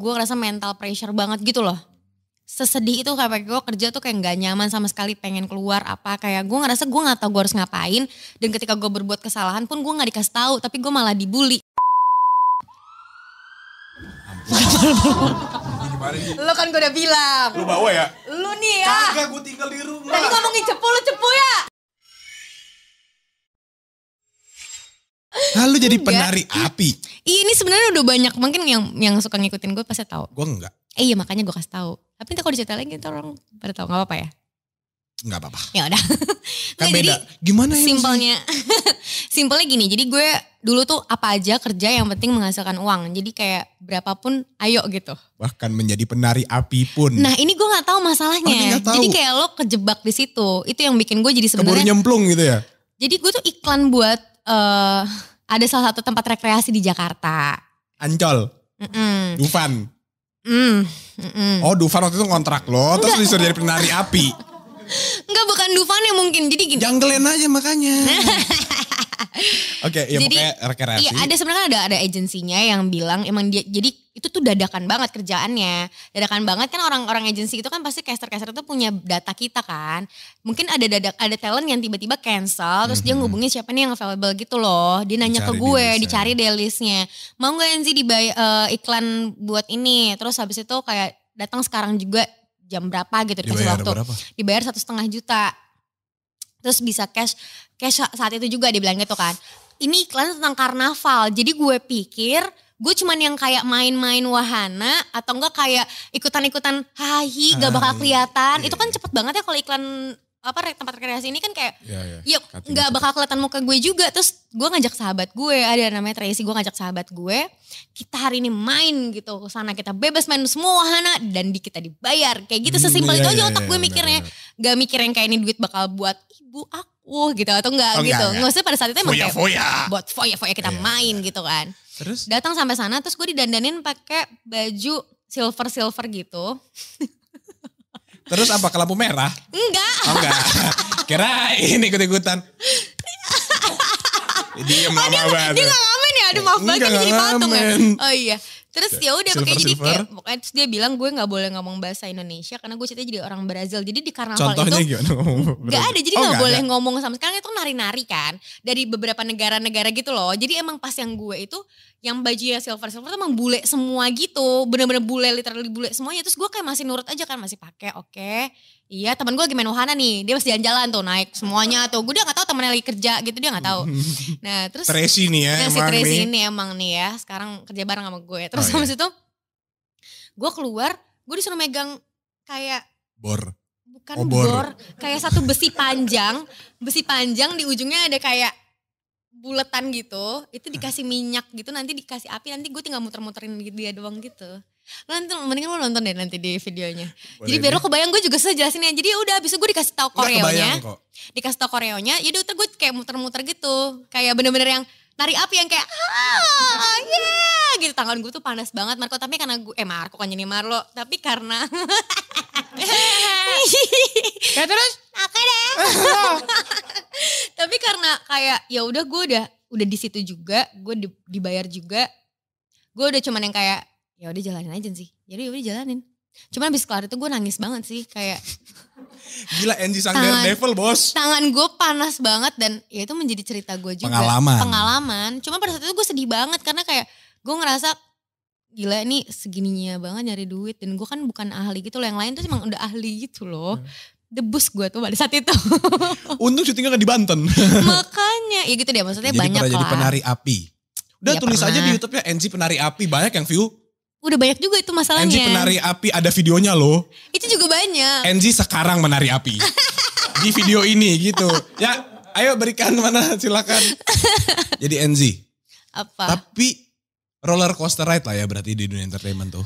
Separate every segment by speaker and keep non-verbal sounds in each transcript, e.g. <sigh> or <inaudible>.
Speaker 1: gue ngerasa mental pressure banget gitu loh sesedih itu kayak gue kerja tuh kayak nggak nyaman sama sekali pengen keluar apa kayak gue ngerasa gue nggak tahu gue harus ngapain dan ketika gue berbuat kesalahan pun gue nggak dikasih tahu tapi gue malah dibully lo kan gue udah bilang lu bawa ya lu nih ya kagak gue tinggal di rumah tadi ngomongin cepu lu cepu ya
Speaker 2: Lalu jadi penari api.
Speaker 1: Ini sebenarnya udah banyak mungkin yang yang suka ngikutin gue pasti tahu. Gue enggak. Eh, iya makanya gue kasih tahu. Tapi nanti kalau diceritain lagi orang pada tahu nggak apa-apa ya? Nggak apa-apa. Ya udah.
Speaker 2: Kan <laughs> nah, beda. Jadi,
Speaker 1: Gimana ya? Simpelnya, <laughs> simpelnya gini. Jadi gue dulu tuh apa aja kerja yang penting menghasilkan uang. Jadi kayak berapapun, ayo gitu.
Speaker 2: Bahkan menjadi penari api pun. Nah
Speaker 1: ini gue nggak tahu masalahnya. Oh, tahu. Jadi kayak lo kejebak di situ. Itu yang bikin gue jadi sebenarnya. Keburu nyemplung gitu ya? Jadi gue tuh iklan buat uh, ada salah satu tempat rekreasi di Jakarta.
Speaker 2: Ancol. Mm -mm. Dufan.
Speaker 1: Mm, mm Oh
Speaker 2: Dufan waktu itu kontrak lo, terus disuruh jadi penari api.
Speaker 1: Enggak bukan Dufan yang mungkin, jadi gini. Jangan aja makanya. <laughs>
Speaker 2: Oke, okay, ya jadi, rekreasi. Iya, ada
Speaker 1: sebenarnya ada ada agensinya yang bilang emang dia jadi itu tuh dadakan banget kerjaannya. Dadakan banget kan orang-orang agensi itu kan pasti caster-caster itu punya data kita kan. Mungkin ada dadak ada talent yang tiba-tiba cancel terus mm -hmm. dia mm-hmm. ngubungin siapa nih yang available gitu loh. Dia nanya dicari ke gue, di dicari deh listnya. Mau gak Enzi di uh, eh, iklan buat ini? Terus habis itu kayak datang sekarang juga jam berapa gitu dikasih waktu berapa? dibayar satu setengah juta terus bisa cash kayak saat itu juga dibilang gitu kan ini iklan tentang karnaval jadi gue pikir gue cuman yang kayak main-main wahana atau enggak kayak ikutan-ikutan hahi gak bakal ah, iya. kelihatan iya, itu kan iya. cepet banget ya kalau iklan apa tempat rekreasi ini kan kayak ya, ya. ya nggak bakal kelihatan muka gue juga terus gue ngajak sahabat gue ada namanya Tracy gue ngajak sahabat gue kita hari ini main gitu ke sana kita bebas main semua wahana dan di kita dibayar kayak gitu hmm, sesimpel hmm, ya, itu aja ya, otak ya, gue ya, mikirnya nggak mikir yang kayak ini duit bakal buat ibu aku gitu atau enggak oh, gitu enggak, enggak. maksudnya pada saat itu emang foya, kayak foya. buat foya foya kita ya, main ya. gitu kan terus datang sampai sana terus gue didandanin pakai baju silver silver gitu <laughs>
Speaker 2: Terus apa ke lampu merah?
Speaker 1: Enggak. Oh,
Speaker 2: enggak. <laughs> Kirain ikut-ikutan. Diem oh, lama dia, banget. Dia gak ngamen ya? Aduh maaf banget jadi ngamen. Ya?
Speaker 1: Oh iya. Terus ya udah pakai jadi kayak pokoknya terus dia bilang gue nggak boleh ngomong bahasa Indonesia karena gue ceritanya jadi orang Brazil. Jadi di karnaval Contohnya itu
Speaker 2: nggak Gak ada jadi oh, nggak oh, gak boleh ada.
Speaker 1: ngomong sama sekali. itu kan nari-nari kan dari beberapa negara-negara gitu loh. Jadi emang pas yang gue itu yang baju bajunya silver silver itu emang bule semua gitu. Bener-bener bule literally bule semuanya. Terus gue kayak masih nurut aja kan masih pakai oke. Okay Iya temen gue lagi main wahana nih Dia masih jalan-jalan tuh naik semuanya tuh Gue dia gak tau temennya lagi kerja gitu dia gak tau. <laughs> Nah terus Tracy nih ya nah, iya Si Tracy ini emang nih ya Sekarang kerja bareng sama gue Terus oh, iya. habis itu Gue keluar Gue disuruh megang kayak
Speaker 2: Bor Bukan Obor. Oh, bor
Speaker 1: Kayak satu besi panjang Besi panjang di ujungnya ada kayak buletan gitu itu dikasih minyak gitu nanti dikasih api nanti gue tinggal muter-muterin dia doang gitu nanti mendingan lo nonton deh nanti di videonya Boleh jadi biar lo kebayang gue juga sejelasin ya jadi udah abis itu gue dikasih tau koreonya dikasih tau koreonya ya udah gue kayak muter-muter gitu kayak bener-bener yang nari api yang kayak ah yeah gitu tangan gue tuh panas banget Marco tapi karena gue eh Marco kan jadi Marlo tapi karena <laughs> ya terus oke deh <laughs> tapi karena kayak ya udah gue udah udah di situ juga gue di, dibayar juga gue udah cuman yang kayak ya udah jalanin aja sih jadi ya ya udah jalanin cuman abis kelar itu gue nangis banget sih kayak <laughs> gila
Speaker 2: NG sang tangan, devil bos
Speaker 1: tangan gue panas banget dan ya itu menjadi cerita gue juga pengalaman pengalaman cuman pada saat itu gue sedih banget karena kayak gue ngerasa gila ini segininya banget nyari duit dan gue kan bukan ahli gitu loh yang lain tuh emang udah ahli gitu loh debus hmm. gue tuh pada saat itu
Speaker 2: <laughs> untung syutingnya kan di Banten <laughs>
Speaker 1: makanya ya gitu deh maksudnya jadi banyak lah jadi penari
Speaker 2: api udah ya, tulis pernah. aja di YouTube-nya NG penari api banyak yang view
Speaker 1: Udah banyak juga itu masalahnya. NG penari
Speaker 2: api ada videonya loh.
Speaker 1: Itu juga banyak.
Speaker 2: NG sekarang menari api. di video ini gitu. Ya, ayo berikan mana silakan. <laughs> Jadi NG. Apa? Tapi roller coaster ride lah ya berarti di dunia entertainment tuh.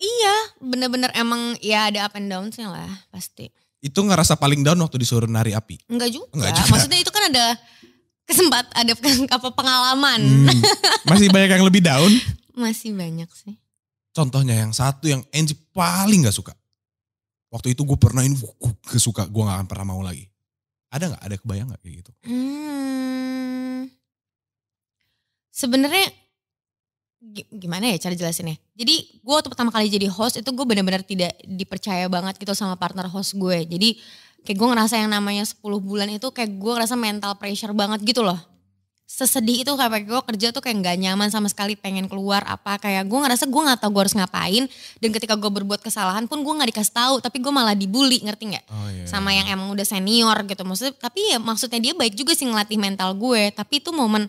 Speaker 1: Iya, bener-bener emang ya ada up and downs-nya lah pasti.
Speaker 2: Itu ngerasa paling down waktu disuruh nari api?
Speaker 1: Enggak juga. Enggak juga. Maksudnya itu kan ada kesempat, ada <laughs> apa pengalaman. Hmm,
Speaker 2: masih banyak yang lebih down? <laughs>
Speaker 1: Masih banyak sih.
Speaker 2: Contohnya yang satu yang Angie paling gak suka. Waktu itu gue pernah ini gue suka, gue gak akan pernah mau lagi. Ada gak? Ada kebayang gak kayak gitu?
Speaker 1: Hmm, Sebenarnya gimana ya cara jelasinnya. Jadi gue waktu pertama kali jadi host itu gue bener-bener tidak dipercaya banget gitu sama partner host gue. Jadi kayak gue ngerasa yang namanya 10 bulan itu kayak gue ngerasa mental pressure banget gitu loh. Sesedih itu kayak gue kerja tuh kayak nggak nyaman sama sekali pengen keluar apa. Kayak gue ngerasa gue gak tahu gue harus ngapain. Dan ketika gue berbuat kesalahan pun gue gak dikasih tahu Tapi gue malah dibully ngerti nggak? Oh, yeah. Sama iya. yang emang udah senior gitu. Maksudnya, tapi ya maksudnya dia baik juga sih ngelatih mental gue. Tapi itu momen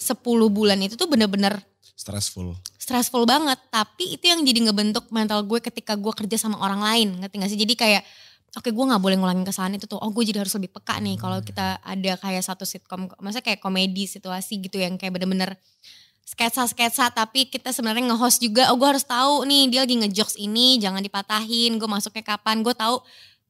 Speaker 1: 10 bulan itu tuh bener-bener stressful. Stressful banget, tapi itu yang jadi ngebentuk mental gue ketika gue kerja sama orang lain, ngerti gak sih? Jadi kayak oke okay, gue gak boleh ngulangin kesalahan itu tuh oh gue jadi harus lebih peka nih kalau hmm. kita ada kayak satu sitkom maksudnya kayak komedi situasi gitu yang kayak bener-bener sketsa sketsa tapi kita sebenarnya ngehost juga oh gue harus tahu nih dia lagi nge-jokes ini jangan dipatahin gue masuknya kapan gue tahu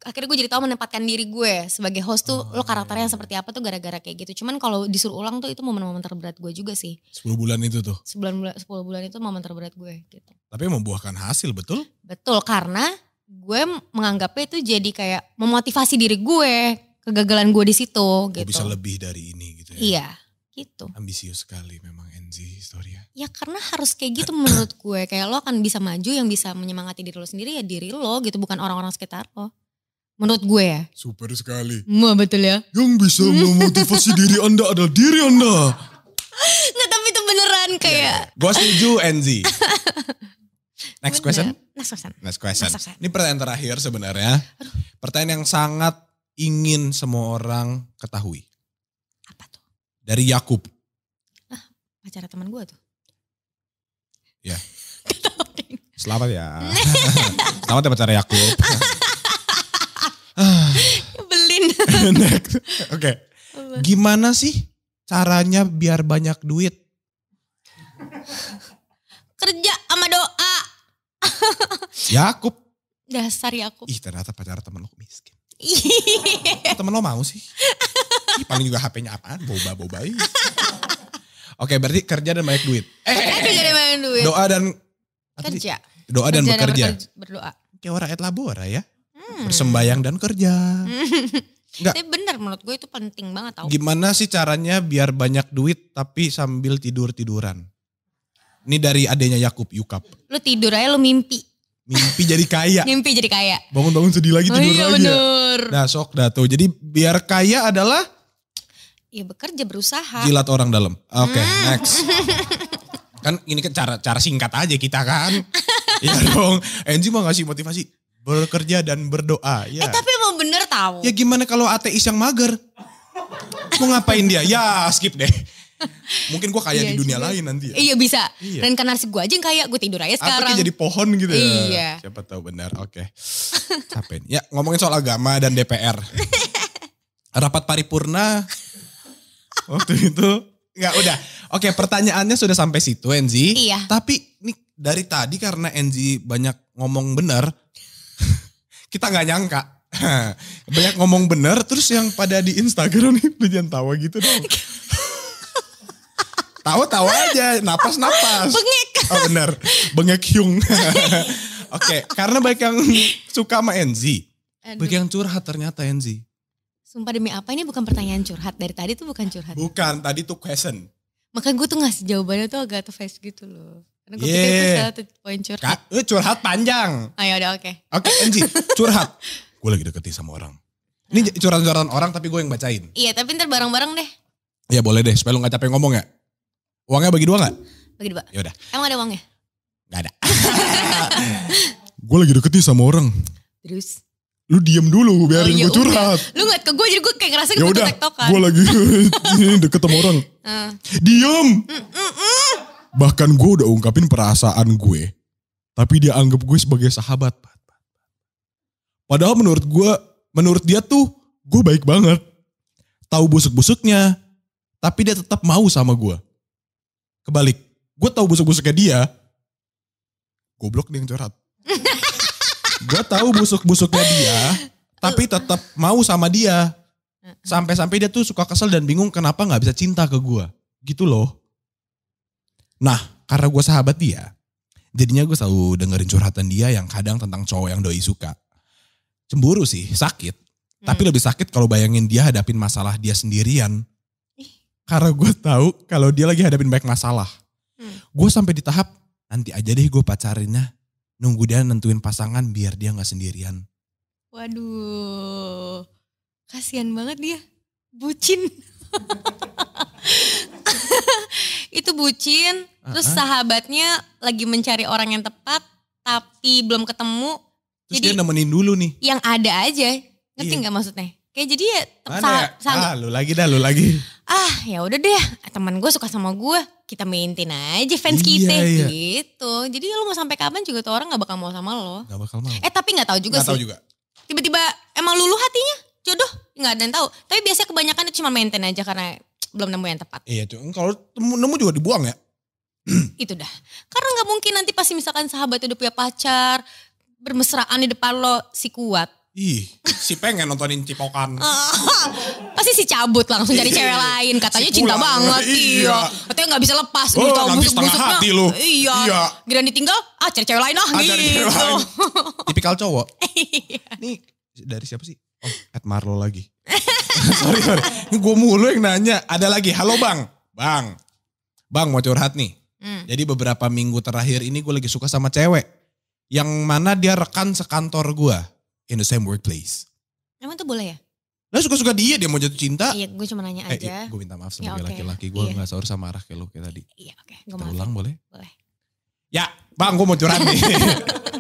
Speaker 1: akhirnya gue jadi tahu menempatkan diri gue sebagai host tuh oh, lo karakternya iya, iya. seperti apa tuh gara-gara kayak gitu. Cuman kalau disuruh ulang tuh itu momen-momen terberat gue juga sih.
Speaker 2: 10 bulan itu tuh.
Speaker 1: sepuluh bulan 10 bulan itu momen terberat gue gitu.
Speaker 2: Tapi membuahkan hasil betul?
Speaker 1: Betul karena gue menganggapnya itu jadi kayak memotivasi diri gue kegagalan gue di situ oh, gitu. Bisa lebih dari ini gitu ya. Iya
Speaker 2: gitu. Ambisius sekali memang NZ Historia.
Speaker 1: Ya karena harus kayak gitu menurut gue. Kayak lo akan bisa maju yang bisa menyemangati diri lo sendiri ya diri lo gitu bukan orang-orang sekitar lo. Menurut gue ya. Super sekali. Mau betul ya. Yang bisa memotivasi <laughs> diri anda adalah diri anda. Nggak tapi itu beneran kayak.
Speaker 2: Yeah. Gue setuju Enzi. <laughs> Next question. Next question. Next question. Next question. Ini pertanyaan terakhir sebenarnya. Pertanyaan yang sangat ingin semua orang ketahui. Apa tuh? Dari Yakub.
Speaker 1: Ah, pacar teman gue tuh.
Speaker 2: Ya. <laughs> Selamat ya. Selamat ya pacar Yakub. <sighs>
Speaker 1: Belin. <laughs>
Speaker 2: Next. Oke. Okay. Gimana sih caranya biar banyak duit?
Speaker 1: Kerja sama doa. <laughs> Yakub. Dasar Yakub. Ih
Speaker 2: ternyata pacar temen lo miskin.
Speaker 1: <laughs> temen lo mau sih?
Speaker 2: Ih, paling juga HP-nya apaan? Boba-boba. Oke, berarti kerja dan banyak duit. Eh,
Speaker 1: eh kerja duit. Doa dan kerja.
Speaker 2: Doa dan kerja bekerja. Dan berdoa. Kayak orang et labora ya.
Speaker 1: Hmm. Bersembayang dan kerja. Enggak. <laughs> Tapi benar menurut gue itu penting banget tau. Gimana
Speaker 2: sih caranya biar banyak duit tapi sambil tidur-tiduran? Ini dari adanya Yakub Yukap.
Speaker 1: Lu tidur aja lu mimpi.
Speaker 2: Mimpi jadi kaya. <laughs> mimpi jadi kaya. Bangun-bangun sedih lagi oh tidur oh, iya, aja. Ya? Bener. Nah sok dah tuh. Jadi biar kaya adalah?
Speaker 1: Ya bekerja berusaha. Jilat
Speaker 2: orang dalam. Oke okay, hmm. next. <laughs> kan ini kan cara cara singkat aja kita kan. Iya dong. Enji mau ngasih motivasi bekerja dan berdoa. Ya. Eh tapi
Speaker 1: emang bener tahu. Ya gimana
Speaker 2: kalau ateis yang mager? Mau ngapain dia? Ya skip deh. Mungkin gue kaya iya, di dunia juga. lain nanti ya. Iya
Speaker 1: bisa. Iya. Reinkarnasi gue aja yang kaya, gue tidur aja sekarang. Atau jadi
Speaker 2: pohon gitu ya. Iya. Siapa tahu benar, oke. Okay. Capek. Ya ngomongin soal agama dan DPR. Rapat paripurna waktu itu. Enggak udah. Oke okay, pertanyaannya sudah sampai situ Enzi. Iya. Tapi nih dari tadi karena Enzi banyak ngomong benar kita nggak nyangka. <laughs> Banyak ngomong bener, terus yang pada di Instagram nih, lu jangan tawa gitu dong. <laughs> Tawa-tawa aja, napas-napas. Bengek. Oh bener, bengek hyung. <laughs> Oke, okay, karena banyak yang suka sama Enzi. baik yang curhat ternyata Enzi.
Speaker 1: Sumpah demi apa ini bukan pertanyaan curhat. Dari tadi tuh bukan curhat.
Speaker 2: Bukan, tadi tuh question.
Speaker 1: Makanya gue tuh ngasih jawabannya tuh agak face gitu loh. Nah, gue yeah. itu satu poin curhat. Ka, eh, curhat
Speaker 2: panjang. Oh yaudah oke. Oke Enji curhat. gue lagi deketin sama orang. Ini nah. curhat-curhatan orang tapi gue yang bacain.
Speaker 1: Iya tapi ntar bareng-bareng deh.
Speaker 2: Iya boleh deh, supaya lu gak capek ngomong ya. Uangnya bagi dua gak?
Speaker 1: Bagi dua. Yaudah. Emang ada uangnya? Gak ada. <laughs>
Speaker 2: gue lagi deketin sama orang. Terus? lu diem dulu oh, biarin oh, iya, gue curhat. Udah.
Speaker 1: Lu ngeliat ke gue jadi gue kayak ngerasa gitu tektokan. Gue lagi <laughs> deket sama orang. Uh.
Speaker 2: Diem. Mm, mm, mm. Bahkan gue udah ungkapin perasaan gue. Tapi dia anggap gue sebagai sahabat. Padahal menurut gue, menurut dia tuh gue baik banget. Tahu busuk-busuknya. Tapi dia tetap mau sama gue. Kebalik. Gue tahu busuk-busuknya dia. Goblok dia yang curhat. <laughs> gue tahu busuk-busuknya dia. Tapi tetap mau sama dia. Sampai-sampai dia tuh suka kesel dan bingung kenapa gak bisa cinta ke gue. Gitu loh. Nah, karena gue sahabat dia, jadinya gue selalu dengerin curhatan dia yang kadang tentang cowok yang doi suka. Cemburu sih, sakit. Hmm. Tapi lebih sakit kalau bayangin dia hadapin masalah dia sendirian. Ih. Karena gue tahu kalau dia lagi hadapin banyak masalah. Hmm. Gue sampai di tahap nanti aja deh gue pacarinnya. Nunggu dia nentuin pasangan biar dia gak sendirian.
Speaker 1: Waduh, kasihan banget dia. Bucin. <laughs> <laughs> itu bucin, uh-huh. terus sahabatnya lagi mencari orang yang tepat tapi belum ketemu. Terus jadi dia
Speaker 2: nemenin dulu nih.
Speaker 1: Yang ada aja. Ngerti iya. nggak gak maksudnya? Kayak jadi ya Mana ya? Ah, lu
Speaker 2: lagi dah, lu lagi.
Speaker 1: Ah, ya udah deh. Teman gue suka sama gue. Kita maintain aja fans iya, kita iya. gitu. Jadi lu mau sampai kapan juga tuh orang nggak bakal mau sama lo. Gak bakal mau. Eh, tapi nggak tahu juga gak sih. tahu juga. Tiba-tiba emang lulu hatinya jodoh nggak ada yang tahu. Tapi biasanya kebanyakan itu cuma maintain aja karena belum nemu yang tepat.
Speaker 2: Iya tuh. Kalau nemu juga dibuang ya.
Speaker 1: <clears throat> itu dah. Karena nggak mungkin nanti pasti misalkan sahabat itu udah punya pacar, bermesraan di depan lo si kuat. Ih,
Speaker 2: si pengen nontonin cipokan.
Speaker 1: <laughs> Pasti si cabut langsung cari cewek iya, lain. Katanya si cinta banget. Iya. iya. Katanya gak bisa lepas. Oh, gitu, Busuk setengah hati lu. Iya. iya. Gila ditinggal, ah cari cewek lain lah. ah gitu. cewek lain.
Speaker 2: <laughs> Tipikal cowok.
Speaker 1: Iya. Nih,
Speaker 2: dari siapa sih? Oh, at Marlo lagi. <laughs> sorry, sorry. Ini gue mulu yang nanya. Ada lagi, halo bang. Bang, bang mau curhat nih. Hmm. Jadi beberapa minggu terakhir ini gue lagi suka sama cewek. Yang mana dia rekan sekantor gue. In the same workplace. Emang itu boleh ya? Lah suka-suka dia, dia mau jatuh cinta.
Speaker 1: Iya, gue cuma nanya eh, iya, aja. Eh, gue minta
Speaker 2: maaf sebagai ya, okay. laki-laki. Gue iya. gak seharusnya sama arah kayak lo kayak tadi. Iya, oke. Okay. Gue ulang boleh? Boleh. Ya, bang gue mau curhat nih. <laughs>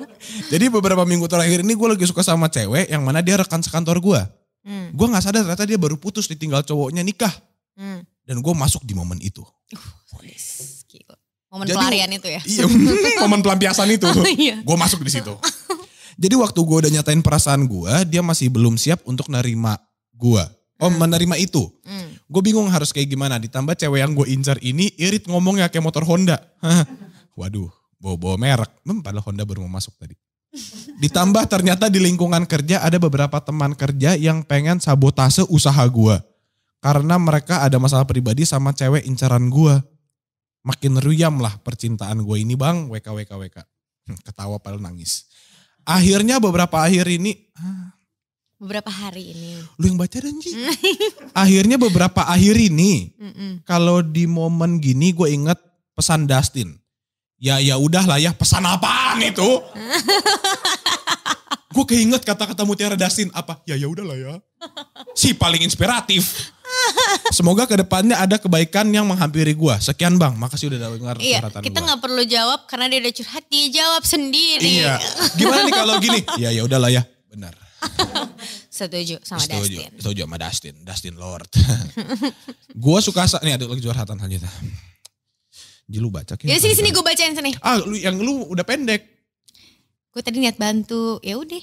Speaker 2: Jadi beberapa minggu terakhir ini gue lagi suka sama cewek yang mana dia rekan sekantor gue. Hmm. Gue gak sadar ternyata dia baru putus ditinggal cowoknya nikah. Hmm. Dan gue masuk di momen itu. Uh,
Speaker 1: momen Jadi, pelarian itu ya? Iya, <laughs> momen
Speaker 2: pelampiasan itu. Oh, iya. Gue masuk di situ. Jadi waktu gue udah nyatain perasaan gue, dia masih belum siap untuk nerima gue. Oh hmm. menerima itu. Hmm. Gue bingung harus kayak gimana. Ditambah cewek yang gue incar ini irit ngomongnya kayak motor Honda. <laughs> Waduh, bawa-bawa merek. Memang padahal Honda baru mau masuk tadi. Ditambah ternyata di lingkungan kerja ada beberapa teman kerja yang pengen sabotase usaha gue. Karena mereka ada masalah pribadi sama cewek incaran gue. Makin ruyam lah percintaan gue ini bang, WK, WK, WK. Hmm, ketawa padahal nangis. Akhirnya beberapa akhir ini,
Speaker 1: ah, beberapa hari ini. Lu yang baca dan Ji.
Speaker 2: Akhirnya beberapa akhir ini, kalau di momen gini gue inget pesan Dustin ya ya udahlah ya pesan apaan itu <laughs> gue keinget kata-kata Mutiara Dasin apa ya ya udahlah ya si paling inspiratif Semoga kedepannya ada kebaikan yang menghampiri gue. Sekian bang, makasih udah dengar iya, Kita nggak
Speaker 1: perlu jawab karena dia udah curhat, dia jawab sendiri. Iya. Gimana nih kalau
Speaker 2: gini? ya ya udahlah ya, benar.
Speaker 1: <laughs> Setuju sama Setuju. Dustin.
Speaker 2: Setuju sama Dustin, Dustin Lord. <laughs> gue suka nih ada lagi curhatan selanjutnya. Jadi lu baca Ya sini sini gue bacain sini. Ah lu yang lu udah pendek.
Speaker 1: Gue tadi niat bantu, ya udah.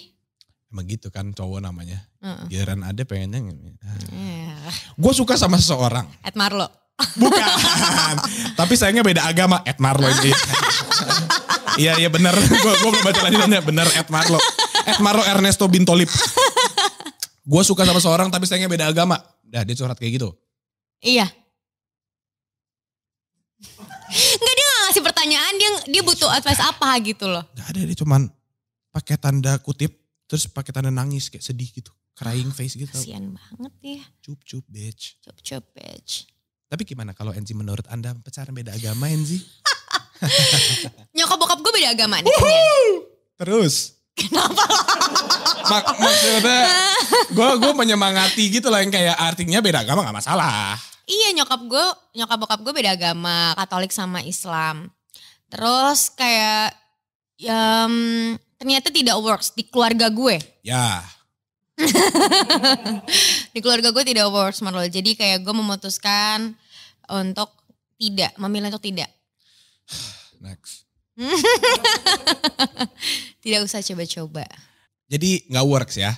Speaker 2: Emang gitu kan cowok namanya. Uh -uh. Giliran ada pengennya. Ah. Yeah. Gue suka sama seseorang.
Speaker 1: Ed Marlo. Bukan.
Speaker 2: Tapi sayangnya beda agama. Ed Marlo ini. <laughs> Iya iya benar. Gue gue belum baca lanjutannya. Benar Ed Marlo. Ed Marlo Ernesto Bintolip. gue suka sama seorang tapi sayangnya beda agama. Dah dia curhat kayak gitu.
Speaker 1: Iya. Enggak dia gak ngasih pertanyaan, dia dia butuh advice apa gitu loh.
Speaker 2: Enggak ada, dia cuman pakai tanda kutip, terus pakai tanda nangis kayak sedih gitu. Crying face gitu. Kasian
Speaker 1: banget ya.
Speaker 2: Cup cup bitch. Cup cup bitch. Tapi gimana kalau Enzi menurut Anda pacaran beda agama Enzi?
Speaker 1: <laughs> Nyokap bokap gue beda agama nih. Kan
Speaker 2: ya? Terus. Kenapa lo? Mak maksudnya gue gue menyemangati gitu lah yang kayak artinya beda agama gak masalah.
Speaker 1: Iya nyokap gue, nyokap bokap gue beda agama, Katolik sama Islam. Terus kayak um, ternyata tidak works di keluarga gue. Ya. <laughs> di keluarga gue tidak works Marlo. Jadi kayak gue memutuskan untuk tidak, memilih untuk tidak.
Speaker 2: <sighs> Next.
Speaker 1: <laughs> tidak usah coba-coba.
Speaker 2: Jadi nggak works ya?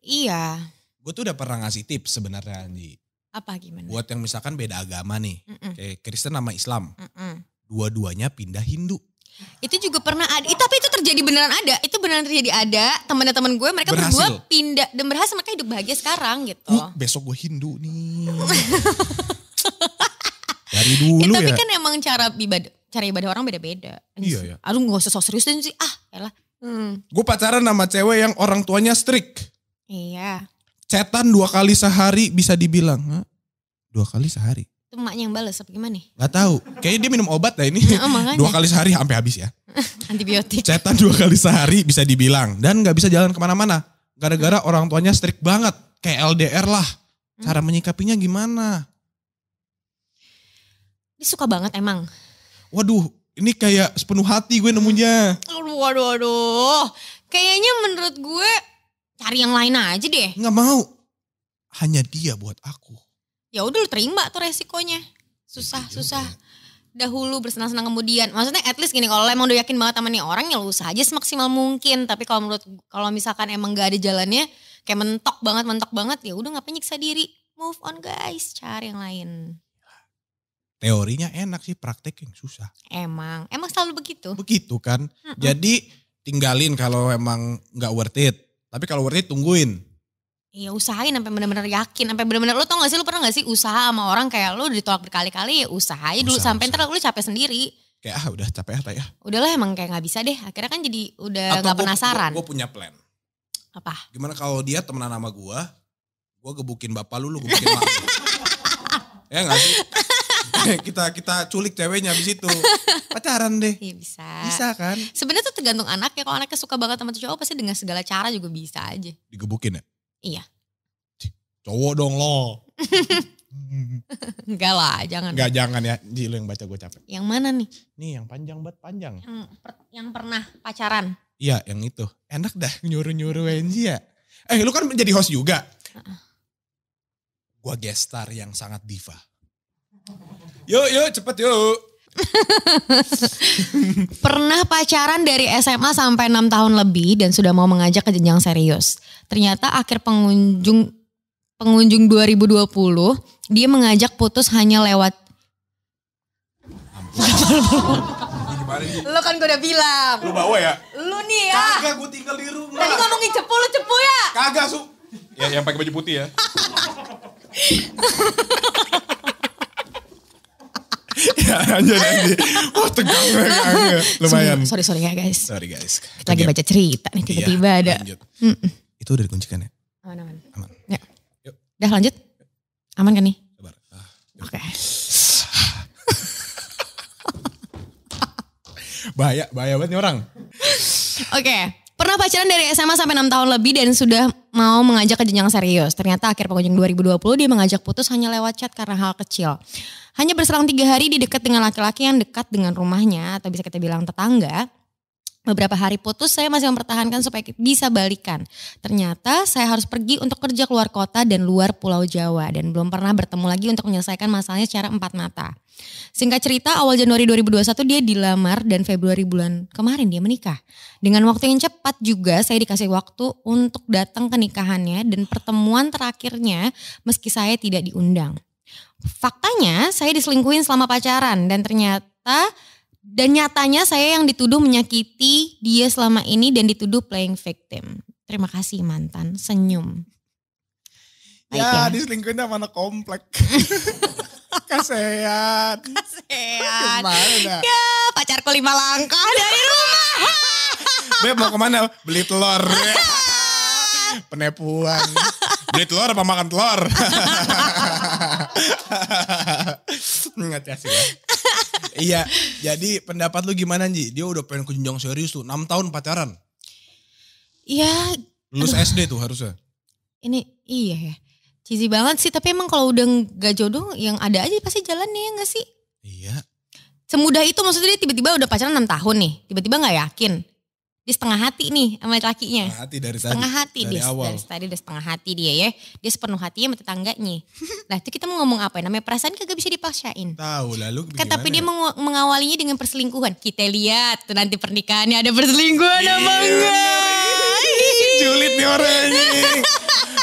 Speaker 1: Iya. Gue tuh udah
Speaker 2: pernah ngasih tips sebenarnya Anji.
Speaker 1: Apa gimana? Buat
Speaker 2: yang misalkan beda agama nih, mm -mm. kayak Kristen sama Islam, mm -mm. dua-duanya pindah Hindu.
Speaker 1: Itu juga pernah ada, eh, tapi itu terjadi beneran ada. Itu beneran terjadi ada. Teman-teman gue mereka berhasil. berdua pindah dan berhasil mereka hidup bahagia sekarang gitu. Uh,
Speaker 2: besok gue Hindu nih. <laughs> Dari dulu ya, tapi ya. kan
Speaker 1: emang cara ibadah cara ibadah orang beda-beda. Iya iya. iya. Aduh gak usah sok serius sih. Ah, ya Hmm.
Speaker 2: Gue pacaran sama cewek yang orang tuanya strict. Iya cetan dua kali sehari bisa dibilang. Hah? Dua kali sehari.
Speaker 1: Itu emaknya yang bales apa gimana nih?
Speaker 2: Gak tau. Kayaknya dia minum obat lah ini. Nah, <laughs> dua kali sehari sampai habis ya.
Speaker 1: <laughs> Antibiotik. Cetan
Speaker 2: dua kali sehari bisa dibilang. Dan gak bisa jalan kemana-mana. Gara-gara hmm. orang tuanya strict banget. Kayak LDR lah. Hmm. Cara hmm. menyikapinya gimana?
Speaker 1: Dia suka banget emang.
Speaker 2: Waduh, ini kayak sepenuh hati gue nemunya.
Speaker 1: Waduh, waduh, waduh. Kayaknya menurut gue Cari yang lain aja deh. Nggak mau.
Speaker 2: Hanya dia buat aku.
Speaker 1: Ya udah lu terima tuh resikonya. Susah, ya, susah. Ya. Dahulu bersenang-senang kemudian. Maksudnya at least gini, kalau emang udah yakin banget sama nih orang ya lu usah aja semaksimal mungkin. Tapi kalau menurut kalau misalkan emang gak ada jalannya, kayak mentok banget, mentok banget, ya udah ngapain penyiksa diri. Move on guys, cari yang lain
Speaker 2: teorinya enak sih praktek yang susah.
Speaker 1: Emang, emang selalu begitu. Begitu
Speaker 2: kan. Mm -mm. Jadi tinggalin kalau emang nggak worth it. Tapi kalau worth it tungguin.
Speaker 1: Iya usahain sampai benar-benar yakin, sampai benar-benar lo tau gak sih lo pernah gak sih usaha sama orang kayak lo ditolak berkali-kali ya usaha aja dulu usaha, sampai usaha. ntar lo capek sendiri.
Speaker 2: Kayak ah udah capek apa ah, ya? Ah.
Speaker 1: Udahlah emang kayak nggak bisa deh. Akhirnya kan jadi udah nggak penasaran. Gue punya plan. Apa?
Speaker 2: Gimana kalau dia temenan sama gue, gue gebukin bapak lu, lu gebukin mak. <laughs> ya gak sih? <laughs> kita kita culik ceweknya habis itu.
Speaker 1: <laughs> Pacaran deh. Iya bisa. Bisa kan? Sebenarnya tuh tergantung ya Kalau anaknya suka banget sama cowok pasti dengan segala cara juga bisa aja. Digebukin ya? Iya.
Speaker 2: Cowok dong lo.
Speaker 1: <laughs> Enggak lah, jangan. Enggak
Speaker 2: jangan ya, Ji lu yang baca gue capek.
Speaker 1: Yang mana nih? Nih yang panjang banget panjang. Yang, per, yang pernah pacaran.
Speaker 2: Iya yang itu. Enak dah nyuruh-nyuruh Enji ya. Eh lu kan menjadi host juga. Uh -uh. Gua gestar yang sangat diva. Yuk, yuk, cepet
Speaker 1: yuk. <laughs> Pernah pacaran dari SMA sampai 6 tahun lebih dan sudah mau mengajak ke jenjang serius. Ternyata akhir pengunjung pengunjung 2020 dia mengajak putus hanya lewat Lo kan gue udah bilang. Lu bawa ya? Lu nih ya. Kagak gue
Speaker 2: tinggal di rumah.
Speaker 1: Tadi ngomongin cepu lu cepu ya? Kagak su.
Speaker 2: Ya yang pakai baju putih ya. <laughs>
Speaker 1: <laughs> ya anjir anjir. Wah tegang Lumayan. Sorry, sorry ya guys. Sorry guys. Kita lagi baca cerita nih iya, tiba-tiba ya, ada. Lanjut.
Speaker 2: Itu udah dikunci kan ya? Aman,
Speaker 1: aman. Aman. Ya. Yuk. Udah lanjut? Aman kan nih? Sabar. Ah, Oke. Okay. <laughs>
Speaker 2: bahaya, bahaya banget nih orang.
Speaker 1: Oke. Okay. Pernah pacaran dari SMA sampai 6 tahun lebih dan sudah mau mengajak ke jenjang serius. Ternyata akhir pengunjung 2020 dia mengajak putus hanya lewat chat karena hal kecil. Hanya berselang tiga hari di dekat dengan laki-laki yang dekat dengan rumahnya atau bisa kita bilang tetangga beberapa hari putus saya masih mempertahankan supaya bisa balikan. Ternyata saya harus pergi untuk kerja keluar kota dan luar pulau Jawa dan belum pernah bertemu lagi untuk menyelesaikan masalahnya secara empat mata. Singkat cerita awal Januari 2021 dia dilamar dan Februari bulan kemarin dia menikah. Dengan waktu yang cepat juga saya dikasih waktu untuk datang ke nikahannya dan pertemuan terakhirnya meski saya tidak diundang. Faktanya saya diselingkuhin selama pacaran dan ternyata dan nyatanya saya yang dituduh menyakiti dia selama ini dan dituduh playing victim. Terima kasih mantan, senyum. ya, ya.
Speaker 2: diselingkuhin sama komplek.
Speaker 1: <laughs> Kasean. Kasean. Ya, pacarku lima langkah dari rumah.
Speaker 2: <laughs> Beb mau kemana? Beli telur. <laughs> Penipuan. Beli telur apa makan telur? Ingat ya sih ya iya, jadi pendapat lu gimana Ji? Dia udah pengen kunjung serius tuh, 6 tahun pacaran.
Speaker 1: Iya. Lulus SD tuh harusnya. Ini iya ya. Cizi banget sih, tapi emang kalau udah gak jodoh yang ada aja pasti jalan nih ya gak sih? Iya. Semudah itu maksudnya dia tiba-tiba udah pacaran 6 tahun nih, tiba-tiba gak yakin di setengah hati nih sama lakinya. Setengah hati dari tadi. setengah hati dari dia, awal. Dari tadi udah setengah hati dia ya. Dia sepenuh hatinya sama tetangganya. nah <laughs> itu kita mau ngomong apa ya? Namanya perasaan kagak bisa dipaksain. Tahu
Speaker 2: lalu gimana? tapi dia
Speaker 1: meng mengawalinya dengan perselingkuhan. Kita lihat tuh nanti pernikahannya ada perselingkuhan sama iya, iya, enggak. Iya, Julit nih orangnya.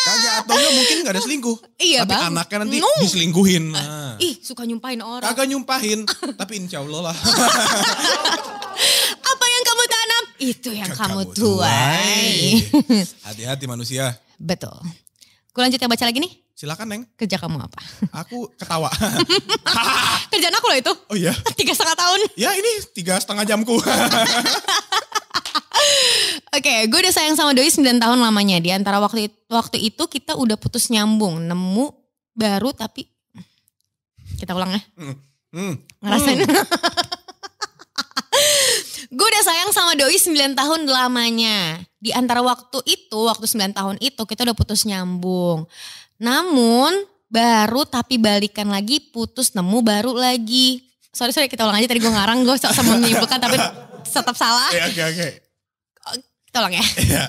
Speaker 1: Kagak atau enggak mungkin gak ada selingkuh. Iya tapi bang. anaknya nanti no.
Speaker 2: diselingkuhin. Ah,
Speaker 1: nah. Ih suka nyumpahin orang. Kagak
Speaker 2: nyumpahin. <laughs> tapi insya Allah lah. <laughs>
Speaker 1: Itu yang kamu, tuai. <laughs>
Speaker 2: Hati-hati manusia.
Speaker 1: Betul. Gue lanjut yang baca lagi nih. Silakan Neng. Kerja kamu apa? <laughs> Aku ketawa. <laughs> Kerjaan aku loh itu. Oh iya? Tiga
Speaker 2: setengah tahun. Ya ini tiga setengah jamku. Oke,
Speaker 1: okay, gue udah sayang sama Doi 9 tahun lamanya. Di antara waktu itu, waktu itu kita udah putus nyambung. Nemu baru tapi... Kita ulang ya. Mm. Mm. Ngerasain. Mm. Gue udah sayang sama doi 9 tahun lamanya. Di antara waktu itu, waktu 9 tahun itu kita udah putus nyambung. Namun baru tapi balikan lagi putus nemu baru lagi. Sorry sorry kita ulang aja tadi gue ngarang gue sok sama menyebutkan tapi tetap salah. Oke iya, oke oke. Kita ulang ya. Iya.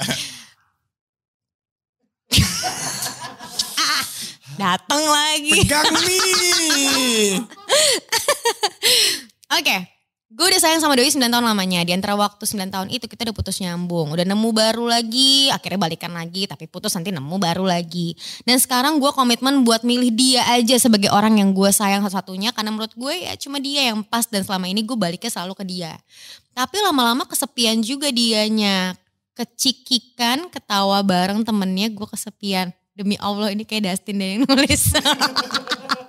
Speaker 1: <laughs> datang lagi. Pegang nih. <laughs> Oke. Okay. Gue udah sayang sama Doi 9 tahun lamanya. Di antara waktu 9 tahun itu kita udah putus nyambung. Udah nemu baru lagi, akhirnya balikan lagi. Tapi putus nanti nemu baru lagi. Dan sekarang gue komitmen buat milih dia aja sebagai orang yang gue sayang satu-satunya. Karena menurut gue ya cuma dia yang pas. Dan selama ini gue baliknya selalu ke dia. Tapi lama-lama kesepian juga dianya. Kecikikan, ketawa bareng temennya gue kesepian. Demi Allah ini kayak Dustin dan yang nulis.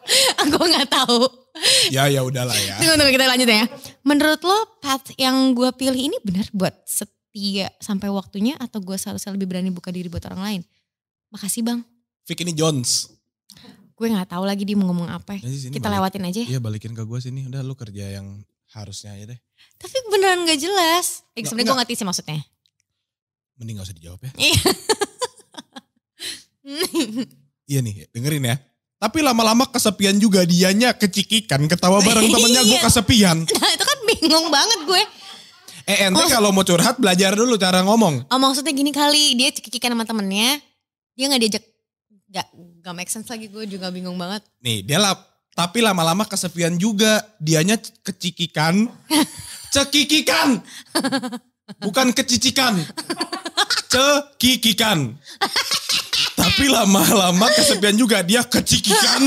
Speaker 1: <laughs> aku nggak tahu.
Speaker 2: Ya ya udahlah ya. Tunggu tunggu kita lanjut ya.
Speaker 1: Menurut lo path yang gue pilih ini benar buat setia sampai waktunya atau gue seharusnya lebih berani buka diri buat orang lain? Makasih bang.
Speaker 2: Vicky ini Jones.
Speaker 1: Gue nggak tahu lagi dia mau ngomong apa. Ya, kita balik, lewatin aja. Iya
Speaker 2: balikin ke gue sini. Udah lu kerja yang harusnya aja deh.
Speaker 1: Tapi beneran gak jelas. Eh, sebenernya gue ngerti sih maksudnya.
Speaker 2: Mending gak usah dijawab ya. iya, <laughs> iya nih dengerin ya. Tapi lama-lama kesepian juga dianya kecikikan ketawa bareng <laughs> temennya gue iya. kesepian.
Speaker 1: <laughs> Nah itu kan bingung banget gue.
Speaker 2: Eh ente oh, kalau mau curhat belajar dulu cara ngomong.
Speaker 1: Oh maksudnya gini kali dia cekikikan sama temennya. Dia gak diajak. Gak, gak make sense lagi gue juga bingung banget.
Speaker 2: Nih dia lap. Tapi lama-lama kesepian juga. Dianya kecikikan.
Speaker 1: <laughs> cekikikan.
Speaker 2: Bukan kecicikan. cekikikan. Tapi lama-lama kesepian juga. Dia kecikikan.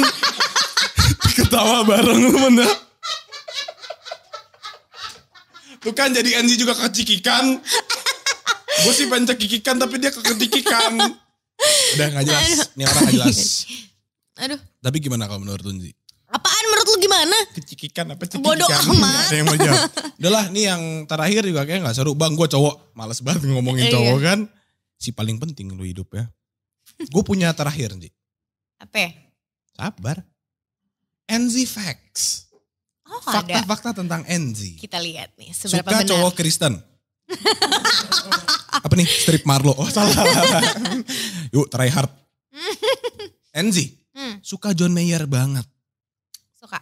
Speaker 2: ketawa bareng bener. Tuh kan jadi NG juga kecikikan. Gue sih pengen cekikikan tapi dia kecikikan. Udah gak jelas. Ini orang gak jelas. Aduh. Tapi gimana kalau menurut Tunzi?
Speaker 1: Apaan menurut lu gimana? Kecikikan apa cekikikan? Bodoh
Speaker 2: amat. Ada yang mau jawab. Udah lah ini yang terakhir juga kayaknya gak seru. Bang gue cowok. Males banget ngomongin iya. cowok kan. Si paling penting lu hidup ya. Gue punya terakhir, nih. Apa? Sabar.
Speaker 1: Enzy Facts. Oh, Fakta-fakta
Speaker 2: tentang Enzy. Kita lihat nih, seberapa Suka benar. cowok Kristen. <laughs> Apa nih? Strip Marlo. Oh, salah. <laughs> Yuk, try hard. Enzy. <laughs> Hmm. Suka John Mayer banget. Suka.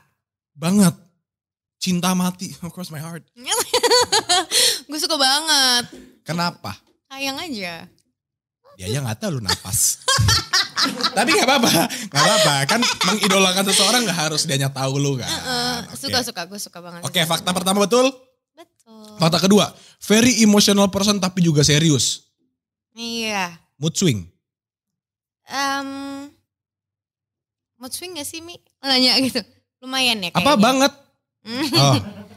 Speaker 2: Banget. Cinta mati. Across my heart.
Speaker 1: gue suka banget. Kenapa? Sayang aja
Speaker 2: dia ya, aja ya nggak tahu lu napas. <laughs> Tapi nggak apa-apa, nggak apa-apa. Kan mengidolakan seseorang nggak harus dianya tahu lu kan.
Speaker 1: Suka-suka, gue suka banget.
Speaker 2: Oke, fakta pertama betul? Betul. Fakta kedua, very emotional person tapi juga serius. Iya. Mood swing?
Speaker 1: mood swing gak sih Mi? Nanya gitu, lumayan ya kayaknya. Apa banget? Hmm. Oh.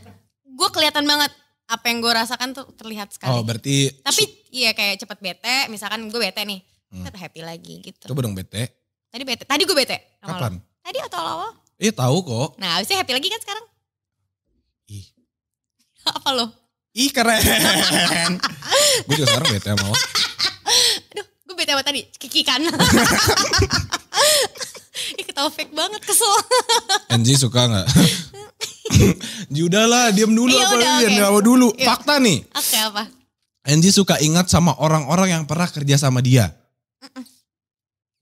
Speaker 1: <laughs> gue kelihatan banget apa yang gue rasakan tuh terlihat sekali. Oh berarti. Tapi iya kayak cepet bete, misalkan gue bete nih, hmm. happy lagi gitu. Coba dong bete. Tadi bete, tadi gue bete. Kapan? Tadi atau awal?
Speaker 2: Iya tahu kok.
Speaker 1: Nah abisnya happy lagi kan sekarang? Ih. <laughs> Apa lo? Ih keren.
Speaker 2: gue juga sekarang bete sama lo.
Speaker 1: Aduh gue bete sama tadi, kiki kan. <laughs> Ih ketawa fake banget kesel.
Speaker 2: Angie suka gak? lah <laughs> ya diam dulu Iyi, apa udah, okay. dulu. Iya. Fakta nih. Oke, okay, apa? Andy suka ingat sama orang-orang yang pernah kerja sama dia.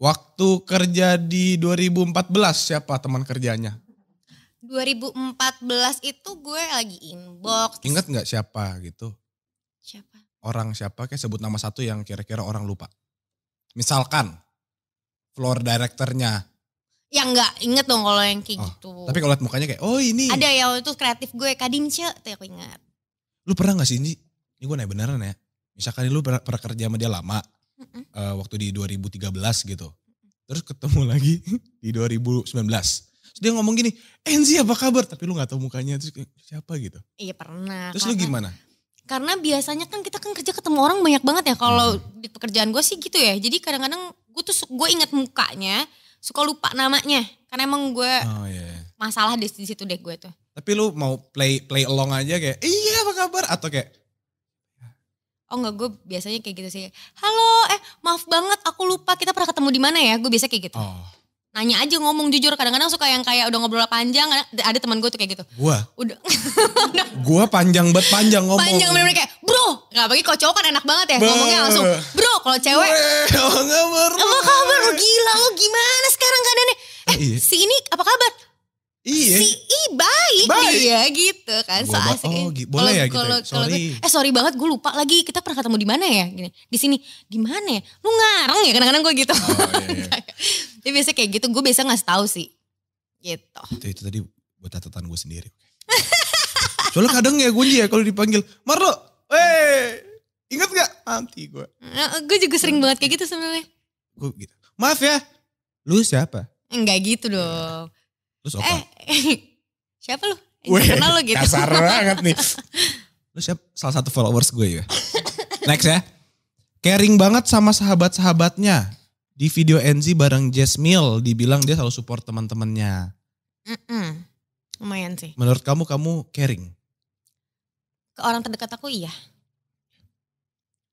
Speaker 2: Waktu kerja di 2014 siapa teman kerjanya?
Speaker 1: 2014 itu gue lagi inbox. Ingat
Speaker 2: nggak siapa gitu? Siapa? Orang siapa? Kayak sebut nama satu yang kira-kira orang lupa. Misalkan floor directornya.
Speaker 1: Ya nggak inget dong kalau yang kayak oh, gitu.
Speaker 2: Tapi kalau lihat mukanya kayak oh ini. Ada
Speaker 1: ya waktu itu kreatif gue kadince, tuh aku ingat.
Speaker 2: Lu pernah nggak sih ini ini gue naik beneran ya misalkan lu pernah, pernah kerja sama dia lama mm -mm. Uh, waktu di 2013 gitu terus ketemu <laughs> lagi di 2019 terus dia ngomong gini eh, Enzi apa kabar tapi lu gak tahu mukanya terus siapa gitu
Speaker 1: iya pernah terus karena, lu gimana karena biasanya kan kita kan kerja ketemu orang banyak banget ya kalau hmm. di pekerjaan gue sih gitu ya jadi kadang-kadang gue tuh gue inget mukanya suka lupa namanya karena emang gue oh, yeah. Iya. masalah di situ deh gue tuh
Speaker 2: tapi lu mau play play along aja kayak
Speaker 1: iya apa kabar atau kayak Oh enggak, gue biasanya kayak gitu sih. Halo, eh maaf banget aku lupa kita pernah ketemu di mana ya? Gue biasa kayak gitu. Oh. Nanya aja ngomong jujur, kadang-kadang suka yang kayak udah ngobrol panjang, ada teman gue tuh kayak gitu. Gua? Udah.
Speaker 2: <laughs> gua panjang banget panjang ngomong. Panjang bener-bener
Speaker 1: kayak, bro. Gak bagi kalau cowok kan enak banget ya, ngomongnya langsung. Bro, kalau cewek. Apa kabar? Apa kabar? Gila, lo gimana sekarang keadaannya? Iya. Eh, iya. si ini apa kabar? Iya. Si I baik, baik. dia gitu kan. Gua so asik. Oh, ya gitu. boleh kalo, ya gitu. Kalo, sorry. Kalo, eh sorry banget gue lupa lagi kita pernah ketemu di mana ya? Gini. Di sini. Di mana ya? Lu ngarang ya kadang-kadang gue gitu. Oh, iya, iya. <laughs> kayak gitu, gue biasa ngasih tahu sih. Gitu.
Speaker 2: Itu, itu tadi buat catatan gue sendiri. Soalnya kadang ya gue ya kalau dipanggil,
Speaker 1: Marlo, eh ingat gak? Anti gue. Eh, nah, eh, gue juga sering banget kayak gitu sebenarnya. Gue gitu. Maaf ya,
Speaker 2: lu siapa?
Speaker 1: Enggak gitu dong. Terus apa? Eh, <laughs> siapa lu? Weh, kenal lu gitu. Kasar banget nih.
Speaker 2: <laughs> lu siapa? Salah satu followers gue ya. Next ya. Caring banget sama sahabat-sahabatnya. Di video Enzi bareng Jasmil dibilang dia selalu support teman-temannya.
Speaker 1: Mm -mm. Lumayan sih.
Speaker 2: Menurut kamu kamu caring?
Speaker 1: Ke orang terdekat aku iya.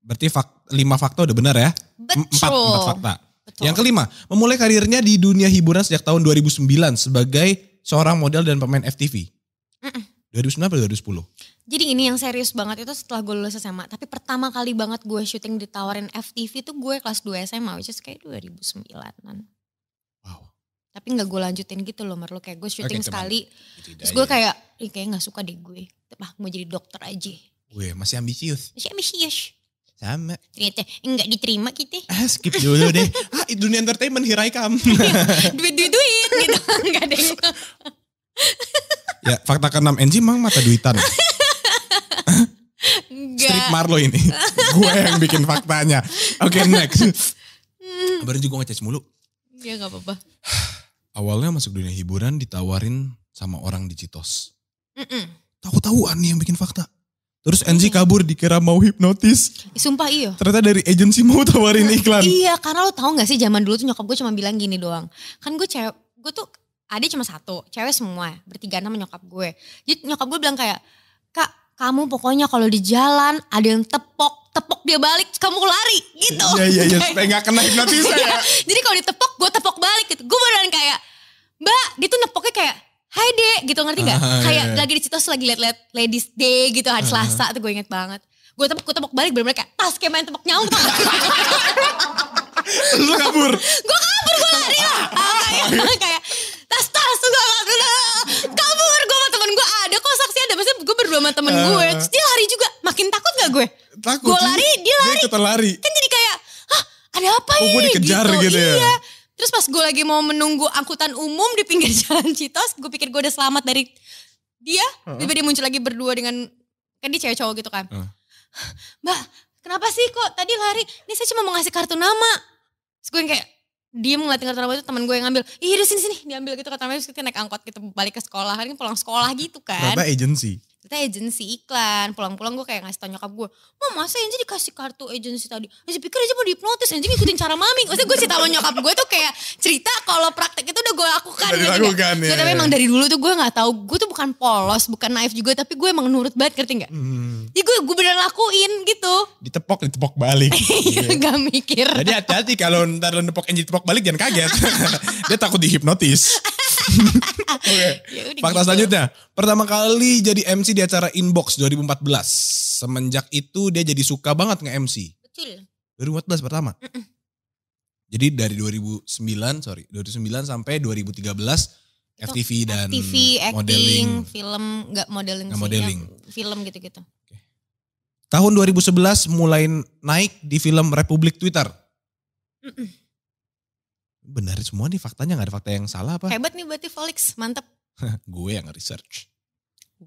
Speaker 2: Berarti fak lima fakta udah benar ya? Betul. Empat, empat fakta. Yang kelima, memulai karirnya di dunia hiburan sejak tahun 2009 sebagai seorang model dan pemain FTV. Mm-mm. 2009 atau 2010?
Speaker 1: Jadi ini yang serius banget itu setelah gue lulus SMA. Tapi pertama kali banget gue syuting ditawarin FTV itu gue kelas 2 SMA, which is kayak 2009-an. Wow. Tapi gak gue lanjutin gitu loh Merlu. Kayak gue syuting okay, sekali, terus gue kayak, kayak gak suka deh gue. mah mau jadi dokter aja.
Speaker 2: Gue masih ambisius.
Speaker 1: Masih ambisius. Sama. Ternyata enggak diterima kita. Ah, skip dulu deh. <laughs> ah, dunia entertainment hirai kamu <laughs> duit duit duit gitu enggak ada.
Speaker 2: <laughs> ya fakta ke keenam NG mang
Speaker 1: mata duitan. enggak. Strip Marlo ini. Gue yang
Speaker 2: bikin faktanya. Oke okay, next. Hmm. Kemarin juga ngecas mulu. Ya gak apa-apa. <sighs> Awalnya masuk dunia hiburan ditawarin sama orang di Citos. tahu Tahu-tahuan yang bikin fakta. Terus NG kabur dikira mau hipnotis. Sumpah iya. Ternyata dari agensi mau tawarin iya, iklan. iya,
Speaker 1: karena lo tau gak sih zaman dulu tuh nyokap gue cuma bilang gini doang. Kan gue cewek, gue tuh adik cuma satu, cewek semua, bertiga sama nyokap gue. Jadi nyokap gue bilang kayak, "Kak, kamu pokoknya kalau di jalan ada yang tepok, tepok dia balik, kamu lari." Gitu. Iya, iya, iya, supaya gak kena <laughs> hipnotis ya. Iya, jadi kalau ditepok, gue tepok balik gitu. Gue beneran kayak, "Mbak, gitu tuh nepoknya kayak Hai Dek gitu ngerti nggak? Uh, kayak iya. lagi di Citos lagi liat-liat Ladies Day gitu hari uh, Selasa tuh gue inget banget. Gue tepuk, gue tepuk balik bener-bener kayak tas kayak main tepuk nyawa. Gitu, Lu kabur? gue kabur, gue lari lah. Ah, <laughs> kayak tas tas tuh gak kabur gue sama temen gue ada kok saksi ada maksudnya gue berdua sama temen uh, gue terus dia lari juga makin takut gak gue takut gue lari dia lari dia lari kan jadi kayak ah ada apa oh, gue dikejar gitu, gitu ya iya Terus pas gue lagi mau menunggu angkutan umum di pinggir <laughs> jalan Citos, gue pikir gue udah selamat dari dia. Tiba-tiba uh -huh. dia muncul lagi berdua dengan kan dia cewek cowok gitu kan. Uh. Mbak, kenapa sih kok tadi lari? Ini saya cuma mau ngasih kartu nama. Terus gue kayak dia ngeliatin kartu nama itu teman gue yang ngambil. Iya di sini sini diambil gitu kartu nama terus kita naik angkot gitu balik ke sekolah. hari ini pulang sekolah gitu kan. Berapa agency kita agensi iklan. Pulang-pulang gue kayak ngasih tanya nyokap gue. Mama masa Enzi dikasih kartu agensi tadi? Enzi pikir aja mau dihipnotis. Enzi ngikutin cara mami. Maksudnya gue sih sama nyokap gue tuh kayak cerita kalau praktek itu udah gue lakukan. gitu lakukan, kan? ya. Tapi iya. emang dari dulu tuh gue gak tau Gue tuh bukan polos, bukan naif juga. Tapi gue emang nurut banget ngerti gak? Hmm. Jadi gue, gue beneran lakuin gitu. Ditepok,
Speaker 2: ditepok balik. <laughs> Iya, iya. gak
Speaker 1: mikir. Jadi
Speaker 2: hati-hati kalau ntar lo nepok Enzi ditepok balik jangan kaget. <laughs> Dia takut dihipnotis. <laughs> okay. Ya fakta gitu. selanjutnya, pertama kali jadi MC di acara Inbox 2014. Semenjak itu dia jadi suka banget nge-MC. Betul. 2014 pertama. Mm -mm. Jadi dari 2009, sorry, 2009 sampai 2013 itu FTV dan FTV, acting, modeling,
Speaker 1: film, nggak modeling, gak modeling. Ya, film gitu-gitu.
Speaker 2: Tahun 2011 mulai naik di film Republik Twitter. Mm -mm benar semua nih faktanya nggak ada fakta yang salah apa?
Speaker 1: Hebat nih berarti Felix, mantep.
Speaker 2: <laughs> gue yang research.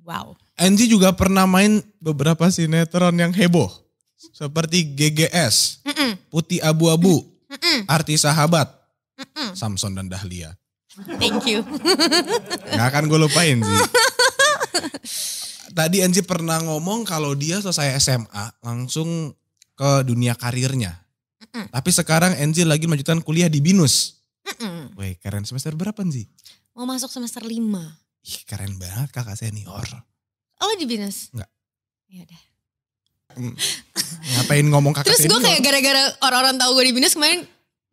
Speaker 2: Wow. Angie juga pernah main beberapa sinetron yang heboh. Seperti GGS, mm -mm. Putih Abu-Abu,
Speaker 1: mm -mm. Arti
Speaker 2: Sahabat, mm -mm. Samson dan Dahlia.
Speaker 1: Thank you. <laughs> Gak akan gue lupain
Speaker 2: sih. Tadi Angie pernah ngomong kalau dia selesai SMA langsung ke dunia karirnya. Mm-mm. Tapi sekarang Enzi lagi melanjutkan kuliah di Binus. Mm-mm. Wih keren semester berapa Enzi?
Speaker 1: Mau masuk semester lima.
Speaker 2: Ih keren banget kakak senior.
Speaker 1: Oh di Binus?
Speaker 2: Enggak. Ya mm. Ngapain ngomong kakak Terus gue kayak gara-gara orang-orang tahu gue di Binus
Speaker 1: kemarin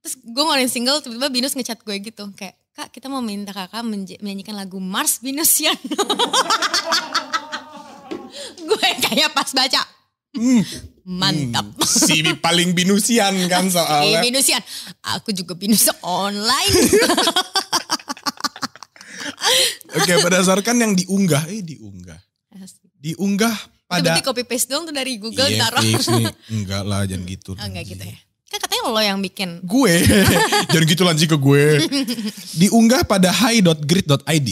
Speaker 1: terus gue ngomongin single tiba-tiba Binus ngechat gue gitu kayak kak kita mau minta kakak menyanyikan lagu Mars BINUS ya. <laughs> gue kayak pas baca mm. Mantap. Hmm, si
Speaker 2: paling binusian kan soalnya. Si
Speaker 1: binusian. Aku juga binus online.
Speaker 2: <laughs> Oke, berdasarkan yang diunggah, eh diunggah. Diunggah pada Itu
Speaker 1: copy paste dong tuh dari Google iya, taruh. sini
Speaker 2: <laughs> Enggak lah, jangan gitu. Oh,
Speaker 1: enggak gitu ya. Kan katanya lo yang bikin. Gue. <laughs> jangan
Speaker 2: gitu lanjut ke gue. diunggah pada hi.grid.id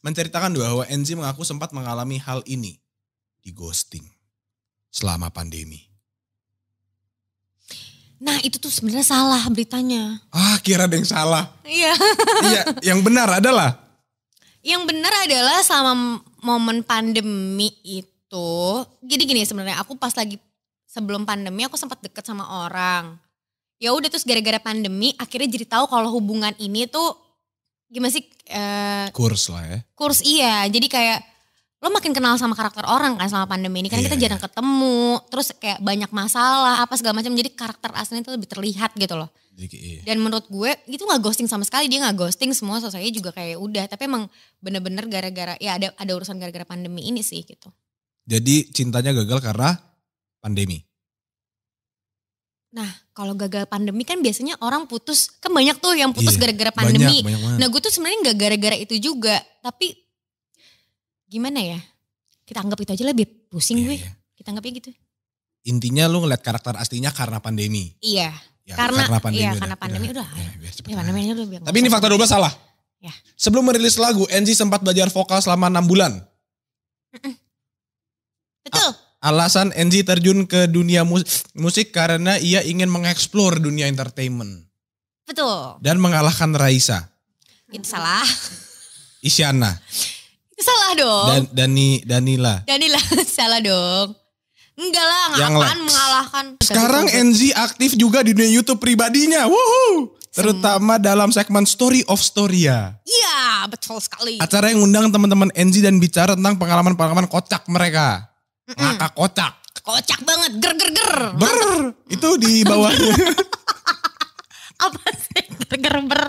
Speaker 2: menceritakan bahwa Enzi mengaku sempat mengalami hal ini di ghosting selama pandemi.
Speaker 1: Nah itu tuh sebenarnya salah beritanya.
Speaker 2: Ah kira ada yang salah.
Speaker 1: Iya. iya yang benar adalah? Yang benar adalah selama momen pandemi itu. Jadi gini sebenarnya aku pas lagi sebelum pandemi aku sempat deket sama orang. Ya udah terus gara-gara pandemi akhirnya jadi tahu kalau hubungan ini tuh gimana sih? Uh,
Speaker 2: kurs lah ya.
Speaker 1: Kurs iya. Jadi kayak lo makin kenal sama karakter orang kan selama pandemi ini kan yeah, kita iya, jarang iya. ketemu terus kayak banyak masalah apa segala macam jadi karakter aslinya itu lebih terlihat gitu loh iya. dan menurut gue itu nggak ghosting sama sekali dia nggak ghosting semua selesai juga kayak udah tapi emang bener-bener gara-gara ya ada ada urusan gara-gara pandemi ini sih gitu
Speaker 2: jadi cintanya gagal karena pandemi
Speaker 1: Nah, kalau gagal pandemi kan biasanya orang putus, kan banyak tuh yang putus gara-gara yeah, pandemi. Banyak, banyak nah, gue tuh sebenarnya nggak gara-gara itu juga, tapi gimana ya? Kita anggap itu aja lebih pusing iya, gue. Yeah. Kita anggapnya gitu.
Speaker 2: Intinya lu ngeliat karakter aslinya karena pandemi.
Speaker 1: Iya. Ya, karena, karena pandemi. Iya, karena pandemi udah. udah, iya, udah ya, biar ya, udah biar Tapi ini fakta 12
Speaker 2: salah. Ya. Sebelum merilis lagu, Enzi sempat belajar vokal selama enam bulan. Betul. A alasan Enzi terjun ke dunia mus musik karena ia ingin mengeksplor dunia entertainment. Betul. Dan mengalahkan Raisa. Itu salah. Isyana.
Speaker 1: Salah dong. Dan
Speaker 2: Dani Danila.
Speaker 1: Danila <laughs> salah dong. Enggak lah, ngapain akan like. mengalahkan. Sekarang Enzi
Speaker 2: aktif juga di dunia YouTube pribadinya. Woohoo! Terutama Sem dalam segmen Story of Storia.
Speaker 1: Iya, betul sekali. Acara yang
Speaker 2: undang teman-teman Enzi dan bicara tentang pengalaman-pengalaman kocak mereka. Mm -mm. Ngakak kocak.
Speaker 1: Kocak banget, ger ger ger. Ber, itu di bawahnya <laughs> Apa sih ger ger ber?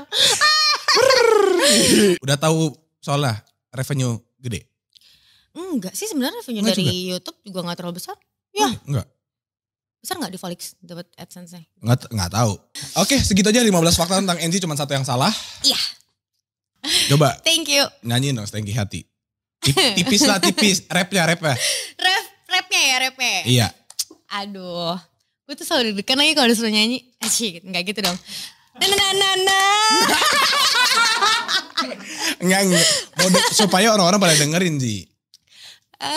Speaker 2: Udah tahu soalnya revenue gede?
Speaker 1: Enggak sih sebenarnya revenue enggak dari juga. YouTube juga nggak terlalu besar. Ya. enggak. Besar nggak di Volix dapat AdSense-nya?
Speaker 2: Enggak enggak tahu. Oke, segitu aja 15 fakta tentang NG cuma satu yang salah. Iya. Coba. <laughs> Thank you. Nyanyi dong thank you Hati. <laughs> Tipis lah tipis, rapnya rapnya.
Speaker 1: Rap, rapnya ya rapnya. Ya? Iya. Aduh, gue tuh selalu deg-degan lagi kalau disuruh nyanyi. Aci, enggak gitu dong. Nah, nah, nah, nah. <laughs>
Speaker 2: enggak, enggak. supaya orang-orang pada dengerin sih.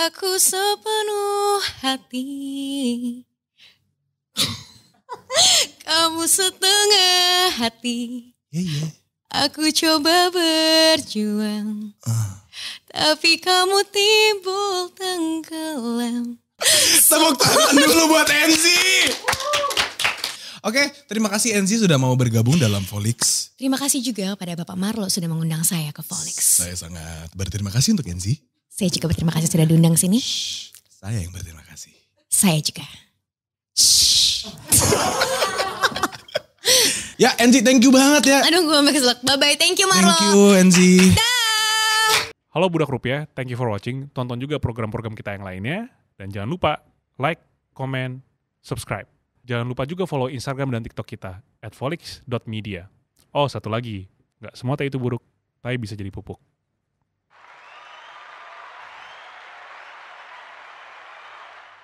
Speaker 1: Aku sepenuh hati. Kamu setengah hati. Iya, iya. Aku coba berjuang. Uh. Tapi kamu timbul tenggelam. Tepuk tangan dulu buat MC.
Speaker 2: Oke, okay, terima kasih Enzi sudah mau bergabung dalam Folix.
Speaker 1: Terima kasih juga pada Bapak Marlo sudah mengundang saya ke Folix.
Speaker 2: Saya sangat berterima kasih untuk Enzi.
Speaker 1: Saya juga berterima kasih sudah diundang sini. saya yang berterima kasih. Saya juga. <laughs> ya Enzi thank you banget ya. Aduh gue makasih luck. Bye bye thank you Marlo. Thank you Enzi.
Speaker 2: Halo Budak Rupiah, thank you for watching. Tonton juga program-program kita yang lainnya. Dan jangan lupa like, comment, subscribe. Jangan lupa juga follow Instagram dan TikTok kita at folix.media. Oh, satu lagi, nggak semua teh itu buruk, tapi bisa jadi pupuk.